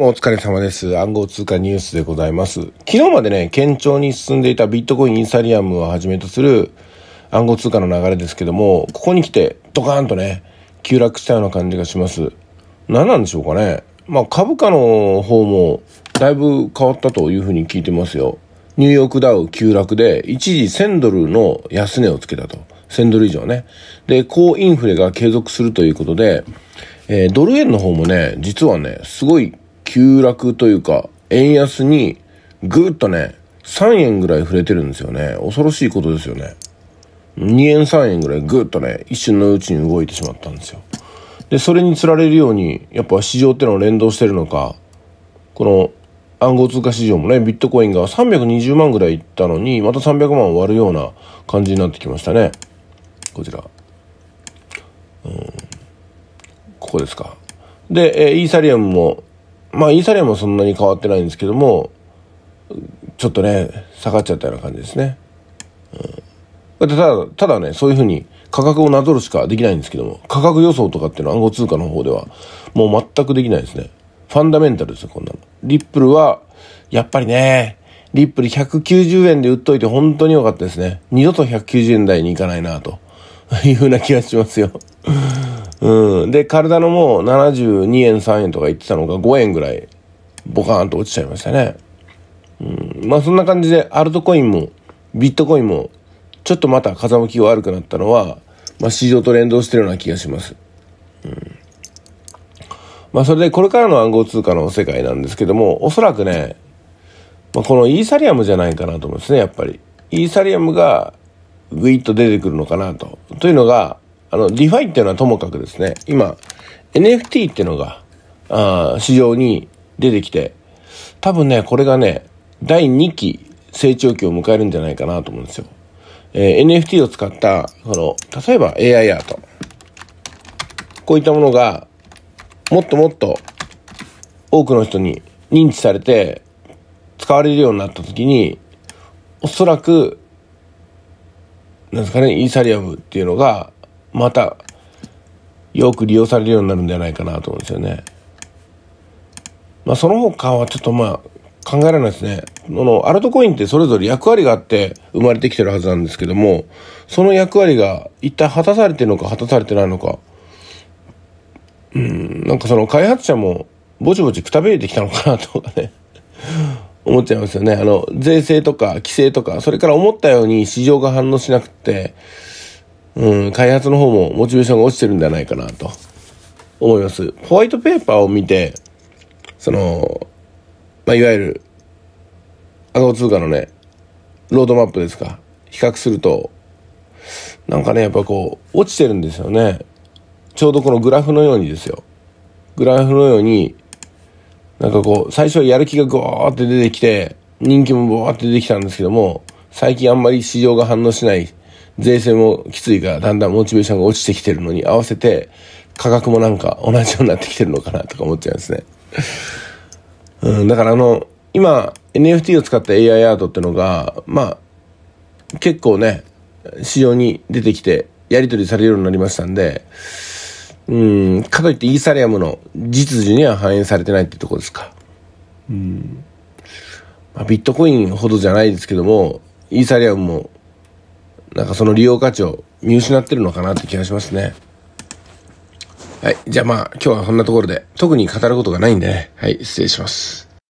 お疲れ様です。暗号通貨ニュースでございます。昨日までね、堅調に進んでいたビットコイン、イーサリアムをはじめとする暗号通貨の流れですけども、ここに来てドカーンとね、急落したような感じがします。何なんでしょうかね。まあ株価の方もだいぶ変わったというふうに聞いてますよ。ニューヨークダウ急落で一時1000ドルの安値をつけたと。1000ドル以上ね。で、高インフレが継続するということで、えー、ドル円の方もね、実はね、すごい急落というか、円安にぐーっとね、3円ぐらい触れてるんですよね。恐ろしいことですよね。2円3円ぐらいぐーっとね、一瞬のうちに動いてしまったんですよ。で、それにつられるように、やっぱ市場ってのを連動してるのか、この暗号通貨市場もね、ビットコインが320万ぐらいいったのに、また300万割るような感じになってきましたね。こちら。うん、ここですか。で、えイーサリアムもまあ、イーサリアムそんなに変わってないんですけども、ちょっとね、下がっちゃったような感じですね。うん、ただ、ただね、そういうふうに価格をなぞるしかできないんですけども、価格予想とかっていうのは暗号通貨の方では、もう全くできないですね。ファンダメンタルですよ、こんなの。リップルは、やっぱりね、リップル190円で売っといて本当に良かったですね。二度と190円台に行かないなというふうな気がしますよ。うん。で、カルダのもう72円3円とか言ってたのが5円ぐらい、ボカーンと落ちちゃいましたね。うん。まあそんな感じで、アルトコインも、ビットコインも、ちょっとまた風向きが悪くなったのは、まあ市場と連動してるような気がします。うん。まあそれでこれからの暗号通貨の世界なんですけども、おそらくね、まあ、このイーサリアムじゃないかなと思うんですね、やっぱり。イーサリアムがぐいっと出てくるのかなと。というのが、あの、ディファイっていうのはともかくですね、今、NFT っていうのが、ああ、市場に出てきて、多分ね、これがね、第2期成長期を迎えるんじゃないかなと思うんですよ。えー、NFT を使った、この、例えば AI アート。こういったものが、もっともっと多くの人に認知されて、使われるようになった時に、おそらく、なんですかね、イーサリアムっていうのが、またよく利用されるようになるんじゃないかなと思うんですよね。まあ、その他はちょっとまあ考えられないですね。あの、アルトコインってそれぞれ役割があって生まれてきてるはずなんですけども、その役割が一体果たされてるのか果たされてないのか、うん、なんかその開発者もぼちぼちくたびれてきたのかなとかね 思っちゃいますよね。あの、税制とか規制とか、それから思ったように市場が反応しなくて、うん、開発の方もモチベーションが落ちてるんじゃないかなと思います。ホワイトペーパーを見て、その、まあ、いわゆる暗号通貨のね、ロードマップですか、比較すると、なんかね、やっぱこう、落ちてるんですよね。ちょうどこのグラフのようにですよ。グラフのように、なんかこう、最初はやる気がゴーって出てきて、人気もわーって出てきたんですけども、最近あんまり市場が反応しない。税制もきついからだんだんモチベーションが落ちてきてるのに合わせて価格もなんか同じようになってきてるのかなとか思っちゃいますね。うん、だからあの、今 NFT を使った AI アートってのが、まあ、結構ね、市場に出てきてやり取りされるようになりましたんで、うん、かといってイーサリアムの実需には反映されてないってとこですか。うん。まあ、ビットコインほどじゃないですけども、イーサリアムもなんかその利用価値を見失ってるのかなって気がしますね。はい。じゃあまあ、今日はこんなところで、特に語ることがないんでね。はい、失礼します。